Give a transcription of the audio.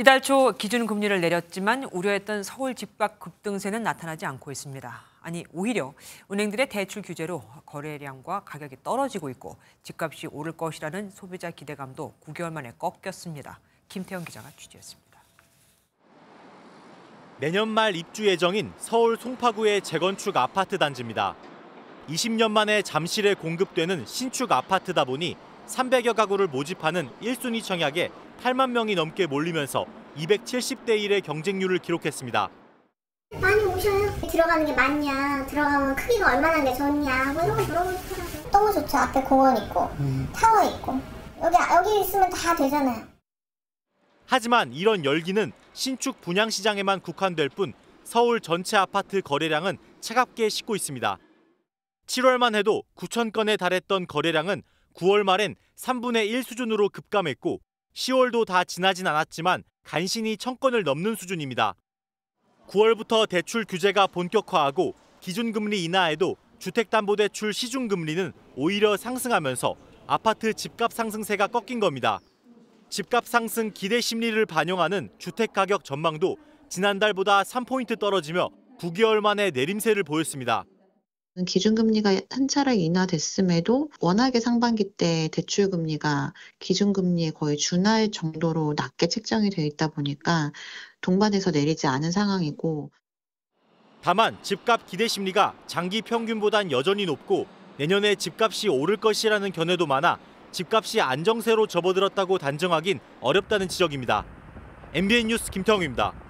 이달 초 기준금리를 내렸지만 우려했던 서울 집값 급등세는 나타나지 않고 있습니다. 아니 오히려 은행들의 대출 규제로 거래량과 가격이 떨어지고 있고 집값이 오를 것이라는 소비자 기대감도 9개월 만에 꺾였습니다. 김태현 기자가 취재했습니다. 내년 말 입주 예정인 서울 송파구의 재건축 아파트 단지입니다. 20년 만에 잠실에 공급되는 신축 아파트다 보니 300여 가구를 모집하는 1순위 청약에 8만 명이 넘게 몰리면서 270대 1의 경쟁률을 기록했습니다. 많이 오셔요. 들어가는 게 맞냐, 들어가면 크기가 얼마나 게 좋냐, 뭐 이런 거 물어보시더라고요. 너무 좋죠. 앞에 공원 있고, 음. 타워 있고. 여기, 여기 있으면 다 되잖아요. 하지만 이런 열기는 신축 분양시장에만 국한될 뿐 서울 전체 아파트 거래량은 차갑게 식고 있습니다. 7월만 해도 9천 건에 달했던 거래량은 9월 말엔 3분의 1 수준으로 급감했고 10월도 다 지나진 않았지만 간신히 천건을 넘는 수준입니다. 9월부터 대출 규제가 본격화하고 기준금리 인하에도 주택담보대출 시중금리는 오히려 상승하면서 아파트 집값 상승세가 꺾인 겁니다. 집값 상승 기대 심리를 반영하는 주택가격 전망도 지난달보다 3포인트 떨어지며 9개월 만에 내림세를 보였습니다. 기준금리가 한 차례 인하됐음에도 워낙에 상반기 때 대출금리가 기준금리에 거의 준할 정도로 낮게 책정이 되어 있다 보니까 동반해서 내리지 않은 상황이고 다만 집값 기대 심리가 장기 평균보단 여전히 높고 내년에 집값이 오를 것이라는 견해도 많아 집값이 안정세로 접어들었다고 단정하긴 어렵다는 지적입니다. MBN 뉴스 김태웅입니다.